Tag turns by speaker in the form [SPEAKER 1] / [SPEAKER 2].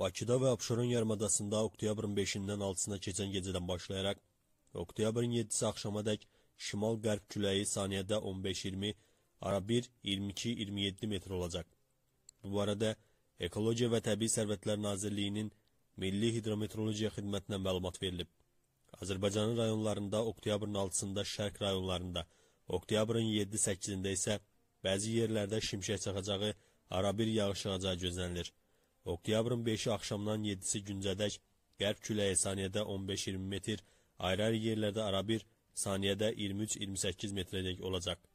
[SPEAKER 1] Bakıda və Abşeron yarımadasında oktyabrın 5-dən 6-sına keçən gecədən başlayaraq oktyabrın 7-si axşamadək şimal-qərb küləyi saniyədə 15-20, ara 1 22-27 metr olacaq. Bu barədə Ekologiya və Təbii Sərvətlər Nazirliyinin Milli Hidrometeorologiya Xidmətinə məlumat verilib. Azərbaycanın rayonlarında oktyabrın 6-sında şərq rayonlarında, oktyabrın 7-8-də isə bəzi yerlərdə şimşək çaxacağı, ara bir yağış yağacağı gözlənilir. Oktyabrın 5-i axşamdan 7-si güncədək qərb küləyi saniyədə 15-20 metr, ayrı-ayrı yerlərdə arabir saniyədə 23-28 metrədək olacaq.